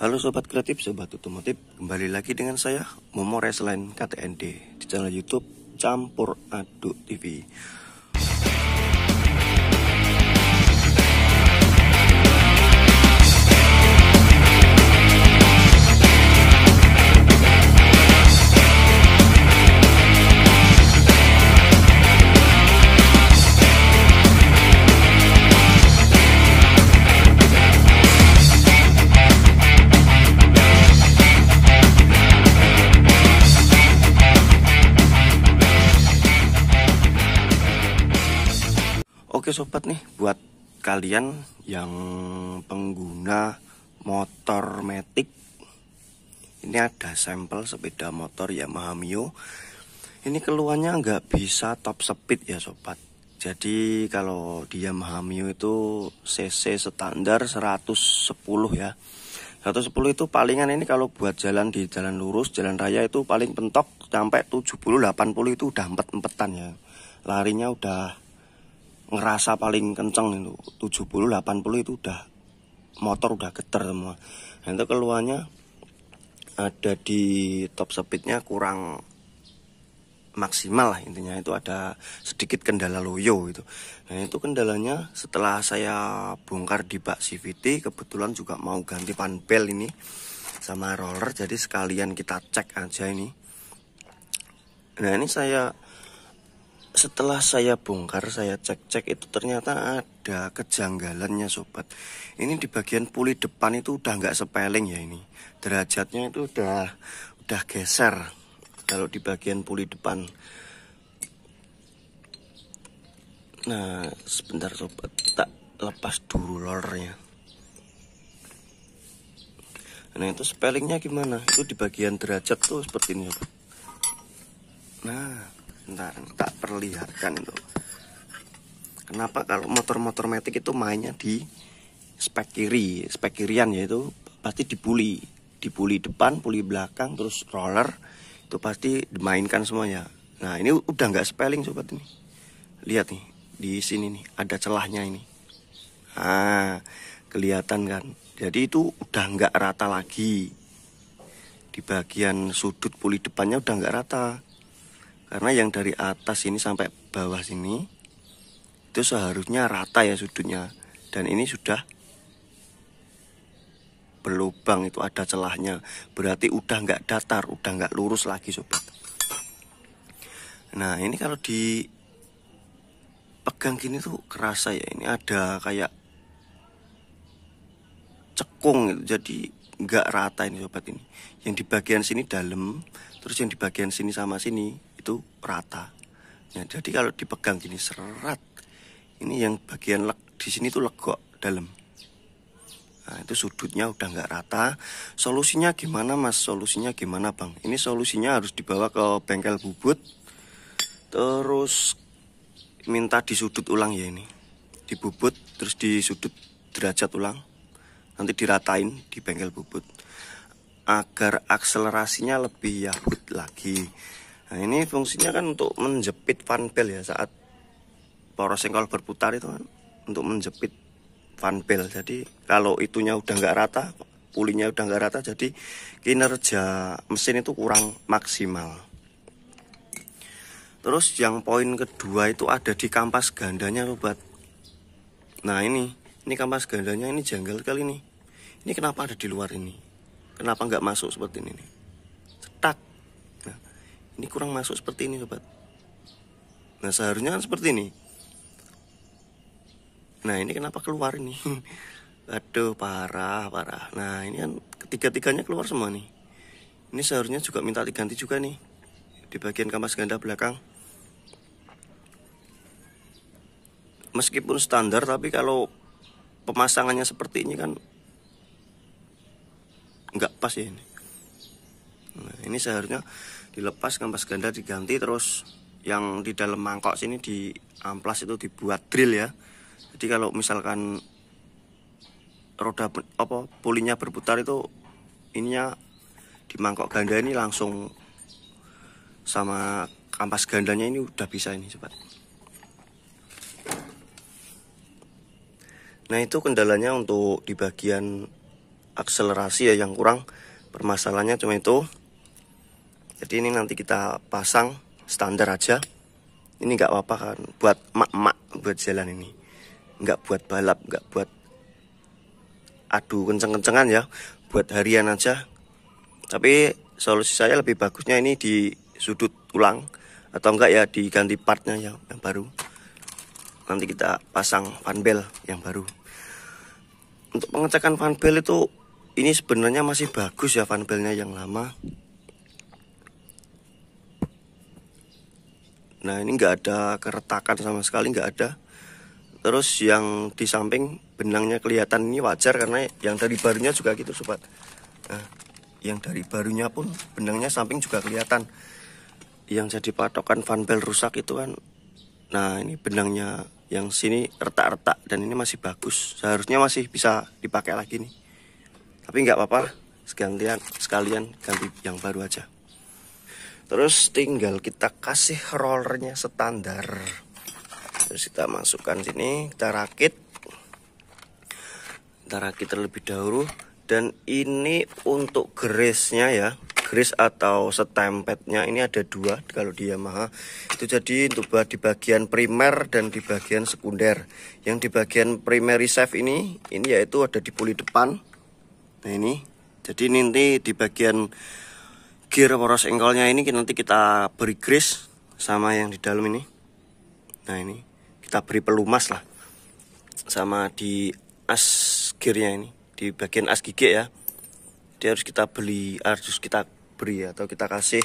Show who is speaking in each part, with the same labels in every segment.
Speaker 1: Halo Sobat Kreatif, Sobat Otomotif Kembali lagi dengan saya, Momo Resline KTND Di channel Youtube Campur Aduk TV dapat nih buat kalian yang pengguna motor metik ini ada sampel sepeda motor Yamaha Mio ini keluarnya nggak bisa top speed ya sobat jadi kalau di Yamaha Mio itu CC standar 110 ya 110 itu palingan ini kalau buat jalan di jalan lurus, jalan raya itu paling pentok sampai 70 80 itu udah empet-empetan ya. Larinya udah ngerasa paling kenceng itu 70 80 itu udah motor udah geter semua nah, itu keluarnya ada di top speednya kurang maksimal lah intinya itu ada sedikit kendala loyo itu nah itu kendalanya setelah saya bongkar di bak CVT kebetulan juga mau ganti panbel ini sama roller jadi sekalian kita cek aja ini nah ini saya setelah saya bongkar, saya cek-cek itu ternyata ada kejanggalannya sobat. Ini di bagian puli depan itu udah nggak sepeling ya ini. Derajatnya itu udah udah geser. Kalau di bagian puli depan. Nah, sebentar sobat, tak lepas dulu lornya. Nah, itu spellingnya gimana? Itu di bagian derajat tuh seperti ini sobat. Nah, bentar tak perlihatkan itu kenapa kalau motor-motor metik itu mainnya di spek kiri spek kirian yaitu pasti dipuli dipuli depan puli belakang terus roller itu pasti dimainkan semuanya nah ini udah nggak spelling sobat ini lihat nih di sini nih ada celahnya ini ah kelihatan kan jadi itu udah nggak rata lagi di bagian sudut puli depannya udah nggak rata karena yang dari atas ini sampai bawah sini itu seharusnya rata ya sudutnya dan ini sudah berlubang itu ada celahnya berarti udah nggak datar udah nggak lurus lagi sobat nah ini kalau di pegang gini tuh kerasa ya ini ada kayak cekung gitu jadi nggak rata ini sobat ini yang di bagian sini dalam terus yang di bagian sini sama sini itu rata. Ya, jadi kalau dipegang gini serat, ini yang bagian leg, di sini tuh legok dalam. Nah, itu sudutnya udah nggak rata. Solusinya gimana mas? Solusinya gimana bang? Ini solusinya harus dibawa ke bengkel bubut. Terus minta disudut ulang ya ini. Dibubut, terus disudut derajat ulang. Nanti diratain di bengkel bubut. Agar akselerasinya lebih yahut lagi. Nah ini fungsinya kan untuk menjepit fanbel ya saat poros sengkol berputar itu kan untuk menjepit fanbel. Jadi kalau itunya udah nggak rata, pulinya udah nggak rata, jadi kinerja mesin itu kurang maksimal. Terus yang poin kedua itu ada di kampas gandanya loh sobat. Nah ini, ini kampas gandanya ini janggal kali ini. Ini kenapa ada di luar ini? Kenapa nggak masuk seperti ini? Cetak ini kurang masuk seperti ini sobat nah seharusnya kan seperti ini nah ini kenapa keluar ini aduh parah parah nah ini kan ketiga-tiganya keluar semua nih ini seharusnya juga minta diganti juga nih di bagian kampas ganda belakang meskipun standar tapi kalau pemasangannya seperti ini kan nggak pas ya ini nah, ini seharusnya dilepas kampas ganda diganti terus yang di dalam mangkok sini di amplas itu dibuat drill ya jadi kalau misalkan roda apa pulinya berputar itu ininya di mangkok ganda ini langsung sama kampas gandanya ini udah bisa ini cepat nah itu kendalanya untuk di bagian akselerasi ya yang kurang permasalahannya cuma itu jadi ini nanti kita pasang standar aja ini nggak apa-apa kan buat mak-mak buat jalan ini nggak buat balap nggak buat adu kenceng-kencengan ya buat harian aja tapi solusi saya lebih bagusnya ini di sudut ulang atau enggak ya diganti partnya yang, yang baru nanti kita pasang fanbel yang baru untuk pengecekan fanbel itu ini sebenarnya masih bagus ya fanbelnya yang lama Nah ini nggak ada keretakan sama sekali nggak ada. Terus yang di samping benangnya kelihatan ini wajar karena yang dari barunya juga gitu sobat. Nah, yang dari barunya pun benangnya samping juga kelihatan. Yang jadi patokan van bell rusak itu kan. Nah ini benangnya yang sini retak-retak dan ini masih bagus. Seharusnya masih bisa dipakai lagi nih. Tapi nggak apa-apa. Sekalian sekalian ganti yang baru aja terus tinggal kita kasih rollernya standar terus kita masukkan sini kita rakit kita rakit terlebih dahulu dan ini untuk gerisnya ya geris atau setempetnya ini ada dua kalau di Yamaha itu jadi untuk di bagian primer dan di bagian sekunder yang di bagian primary safe ini ini yaitu ada di puli depan nah ini jadi nanti di bagian gear poros engkolnya ini nanti kita beri grease sama yang di dalam ini nah ini kita beri pelumas lah sama di as gearnya ini di bagian as gigi ya dia harus kita beli harus kita beri atau kita kasih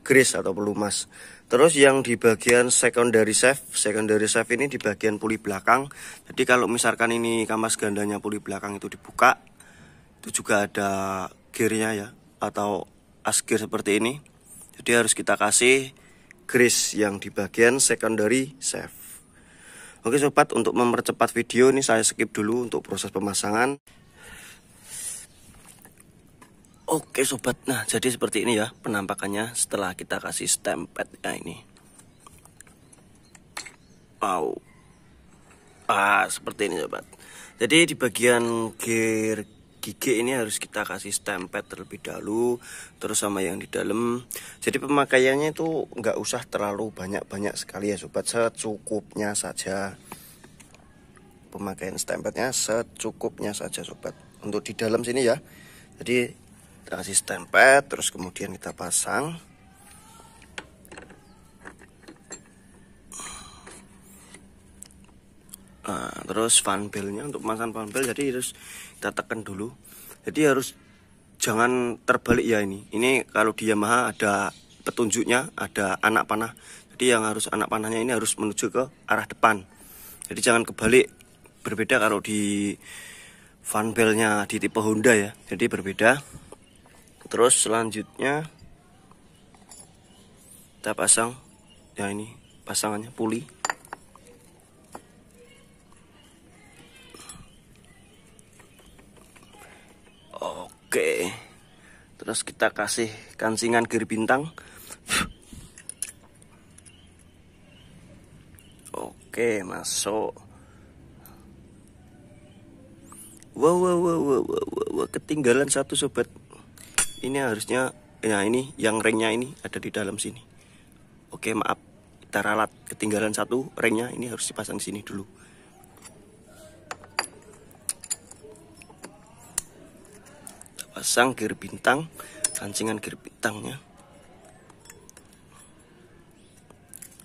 Speaker 1: grease atau pelumas terus yang di bagian secondary safe, secondary safe ini di bagian puli belakang jadi kalau misalkan ini kamas gandanya puli belakang itu dibuka itu juga ada gearnya ya atau askir seperti ini. Jadi harus kita kasih grease yang di bagian secondary shaft. Oke sobat, untuk mempercepat video ini saya skip dulu untuk proses pemasangan. Oke sobat, nah jadi seperti ini ya penampakannya setelah kita kasih stamp pad ini. Wow. Ah, seperti ini sobat. Jadi di bagian gear gigi ini harus kita kasih stempet terlebih dahulu terus sama yang di dalam jadi pemakaiannya itu nggak usah terlalu banyak-banyak sekali ya sobat secukupnya saja pemakaian stempetnya secukupnya saja sobat untuk di dalam sini ya jadi kita kasih stempet terus kemudian kita pasang nah, terus belnya untuk masang fanbel jadi harus kita tekan dulu jadi harus jangan terbalik ya ini ini kalau di Yamaha ada petunjuknya ada anak panah jadi yang harus anak panahnya ini harus menuju ke arah depan jadi jangan kebalik berbeda kalau di belnya di tipe Honda ya jadi berbeda terus selanjutnya kita pasang ya ini pasangannya pulih terus kita kasih kancingan gear bintang oke masuk wow wow wow wow wow, wow. ketinggalan satu sobat ini harusnya ya ini yang ringnya ini ada di dalam sini oke maaf kita ralat ketinggalan satu ringnya ini harus dipasang sini dulu pasang gear bintang pancingan gear bintangnya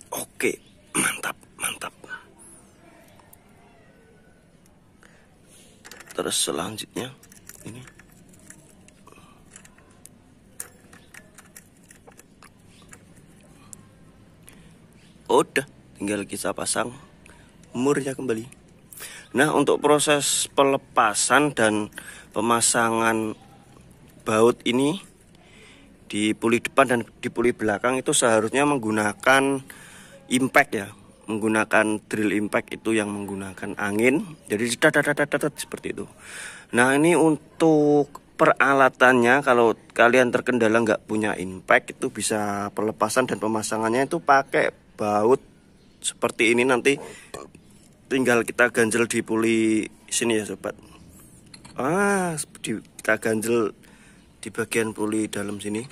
Speaker 1: oke mantap mantap terus selanjutnya ini udah tinggal kita pasang murnya kembali nah untuk proses pelepasan dan pemasangan baut ini di puli depan dan di puli belakang itu seharusnya menggunakan impact ya menggunakan drill impact itu yang menggunakan angin jadi dadadadadadad seperti itu nah ini untuk peralatannya kalau kalian terkendala nggak punya impact itu bisa pelepasan dan pemasangannya itu pakai baut seperti ini nanti tinggal kita ganjel di puli sini ya sobat ah kita ganjel di bagian puli dalam sini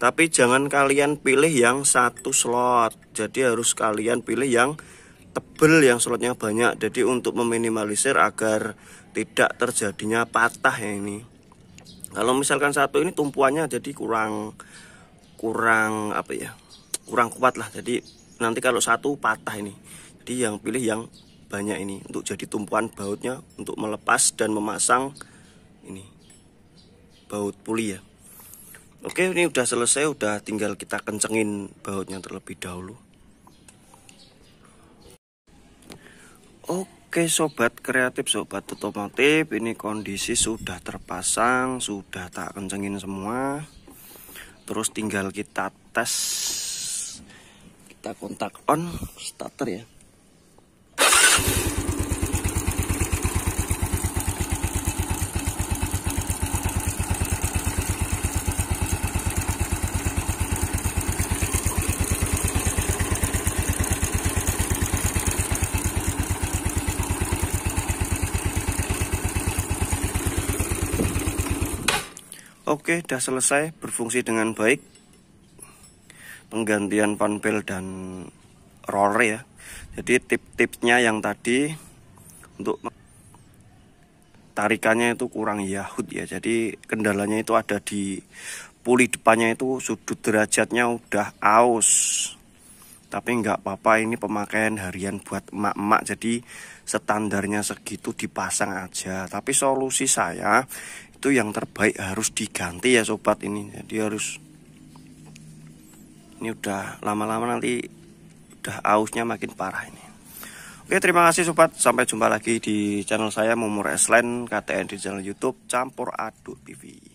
Speaker 1: tapi jangan kalian pilih yang satu slot jadi harus kalian pilih yang tebel yang slotnya banyak jadi untuk meminimalisir agar tidak terjadinya patah ya ini kalau misalkan satu ini tumpuannya jadi kurang kurang apa ya kurang kuat lah jadi nanti kalau satu patah ini jadi yang pilih yang banyak ini untuk jadi tumpuan bautnya untuk melepas dan memasang ini baut puli ya oke ini udah selesai udah tinggal kita kencengin bautnya terlebih dahulu Oke sobat kreatif, sobat otomotif, ini kondisi sudah terpasang, sudah tak kencengin semua. Terus tinggal kita tes, kita kontak on starter ya. Oke, sudah selesai berfungsi dengan baik. Penggantian panpel dan roller ya. Jadi tip-tipsnya yang tadi untuk tarikannya itu kurang yahut ya. Jadi kendalanya itu ada di puli depannya itu sudut derajatnya udah aus. Tapi nggak apa-apa ini pemakaian harian buat emak-emak Jadi standarnya segitu dipasang aja Tapi solusi saya itu yang terbaik harus diganti ya sobat ini jadi harus ini udah lama-lama nanti udah ausnya makin parah ini Oke terima kasih sobat sampai jumpa lagi di channel saya Mumur esland KTN di channel YouTube Campur Aduk TV